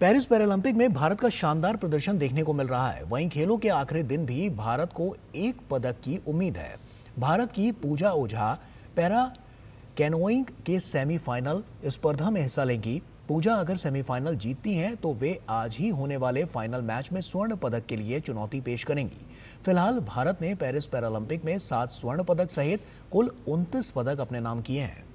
Paris Paralympic में भारत का शानदार प्रदर्शन देखने को मिल रहा है वहीं खेलों के आखिरी दिन भी भारत को एक पदक की उम्मीद है भारत की पूजा ओझा पैरा कैनोइंग के सेमीफाइनल स्पर्धा में हिस्सा लेंगी पूजा अगर सेमीफाइनल जीतती हैं तो वे आज ही होने वाले फाइनल मैच में स्वर्ण पदक के लिए चुनौती पेश करेंगी फिलहाल भारत ने पेरिस पैरालंपिक में सात स्वर्ण पदक सहित कुल उनतीस पदक अपने नाम किए हैं